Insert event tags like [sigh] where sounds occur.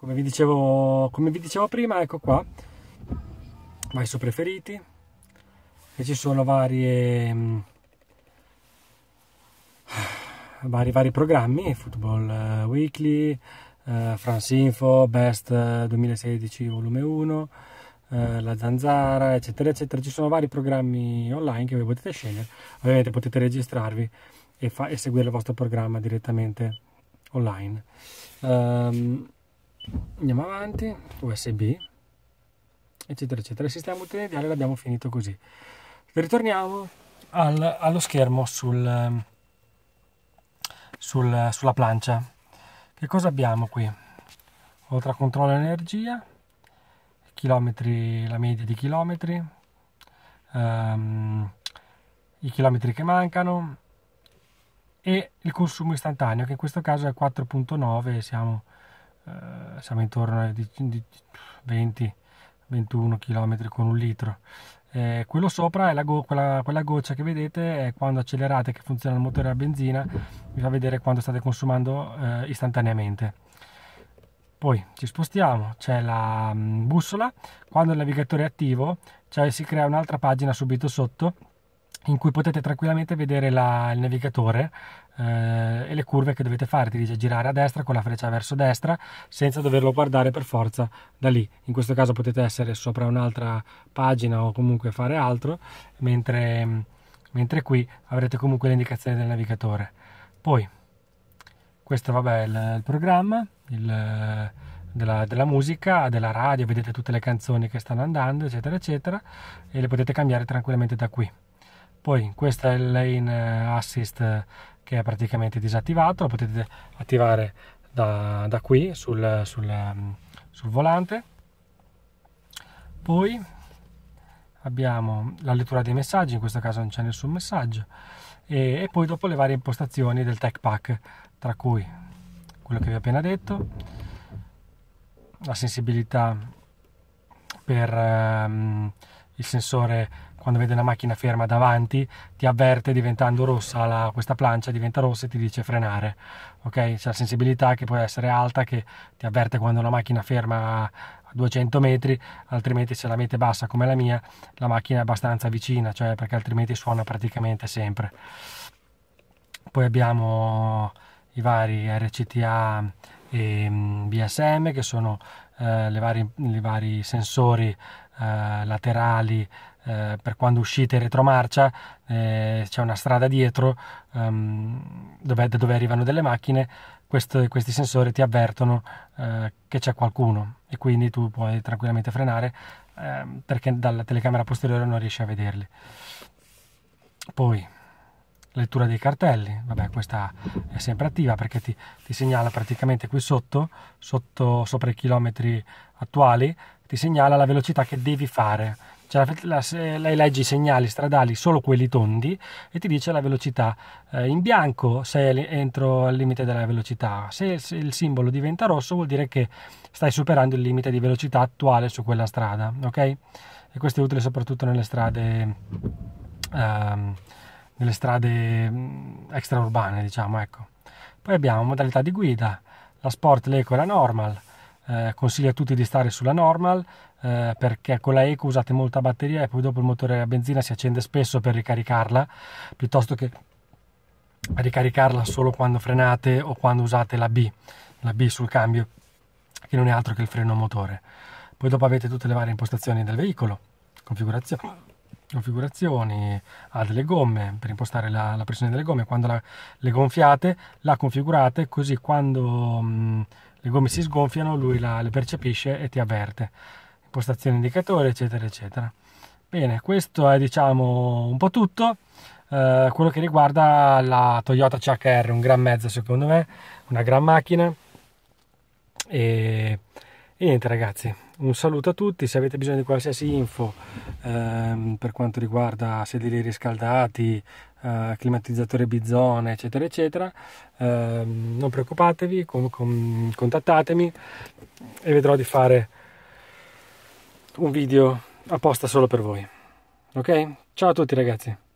come vi dicevo, come vi dicevo prima ecco qua vai su preferiti e ci sono varie mm, [sighs] vari, vari programmi football eh, weekly eh, France Info, Best 2016 eh, volume 1 eh, la zanzara eccetera eccetera ci sono vari programmi online che voi potete scegliere ovviamente potete registrarvi e, e seguire il vostro programma direttamente online um, andiamo avanti usb eccetera eccetera il sistema multimediale l'abbiamo finito così ritorniamo al, allo schermo sul, sul, sulla plancia che cosa abbiamo qui oltre a controllo energia chilometri la media di chilometri um, i chilometri che mancano e il consumo istantaneo che in questo caso è 4.9 siamo eh, siamo intorno ai 20-21 km con un litro. Eh, quello sopra è la go- quella, quella, goccia che vedete è quando accelerate che funziona il motore a benzina vi fa vedere quando state consumando eh, istantaneamente poi ci spostiamo c'è la mm, bussola quando il navigatore è attivo cioè si crea un'altra pagina subito sotto in cui potete tranquillamente vedere la, il navigatore eh, e le curve che dovete fare, ti dice girare a destra con la freccia verso destra senza doverlo guardare per forza da lì, in questo caso potete essere sopra un'altra pagina o comunque fare altro, mentre, mentre qui avrete comunque le indicazioni del navigatore. Poi questo vabbè è il, il programma, il, della, della, musica, della radio, vedete tutte le canzoni che stanno andando, eccetera, eccetera, e le potete cambiare tranquillamente da qui poi questo è il lane eh, assist eh, che è praticamente disattivato lo potete attivare da, da qui sul, sul, mm, sul volante poi abbiamo la lettura dei messaggi, in questo caso non c'è nessun messaggio, e, e, poi dopo le varie impostazioni del tech pack, tra cui quello che vi ho appena detto, la sensibilità per um, il sensore quando vede una macchina ferma davanti ti avverte diventando rossa la, questa plancia diventa rossa e ti dice frenare ok c'è la sensibilità che può essere alta che ti avverte quando la macchina ferma a 200 metri altrimenti se la mette bassa come la mia la macchina è abbastanza vicina cioè perché altrimenti suona praticamente sempre poi abbiamo i vari RCTA e BSM mm, che sono eh, i vari sensori eh, laterali eh, per quando uscite in retromarcia eh, c'è una strada dietro ehm, dove, da dove arrivano delle macchine, questo, questi sensori ti avvertono eh, che c'è qualcuno e quindi tu puoi tranquillamente frenare ehm, perché dalla telecamera posteriore non riesci a vederli. Poi lettura dei cartelli, vabbè questa è sempre attiva perché ti, ti segnala praticamente qui sotto, sotto, sopra i chilometri attuali, ti segnala la velocità che devi fare cioè la, la, lei legge i segnali stradali solo quelli tondi e ti dice la velocità eh, in bianco se entro il limite della velocità se, se, il simbolo diventa rosso vuol dire che stai superando il limite di velocità attuale su quella strada ok e questo è utile soprattutto nelle strade ehm, nelle strade mm, extraurbane diciamo ecco poi abbiamo modalità di guida la sport l'eco e la normal eh, consiglio a tutti di stare sulla normal eh, perché con la eco usate molta batteria e poi dopo il motore a benzina si accende spesso per ricaricarla piuttosto che ricaricarla solo quando frenate o quando usate la B, la B sul cambio che non è altro che il freno motore. Poi dopo avete tutte le varie impostazioni del veicolo, configurazione configurazioni, ha delle gomme per impostare la, la pressione delle gomme, quando la, le gonfiate la configurate così quando mh, mm, le gomme si sgonfiano, lui la, le percepisce e ti avverte. Impostazione indicatore, eccetera, eccetera. Bene, questo è diciamo un po' tutto. Eh, quello che riguarda la Toyota CHR, un gran mezzo secondo me, una gran macchina. E, e niente ragazzi, un saluto a tutti, se avete bisogno di qualsiasi info ehm, per quanto riguarda sedili riscaldati, eh, climatizzatore bizone, eccetera, eccetera, ehm, non preoccupatevi, con, con, contattatemi e vedrò di fare un video apposta solo per voi. Ok? Ciao a tutti ragazzi!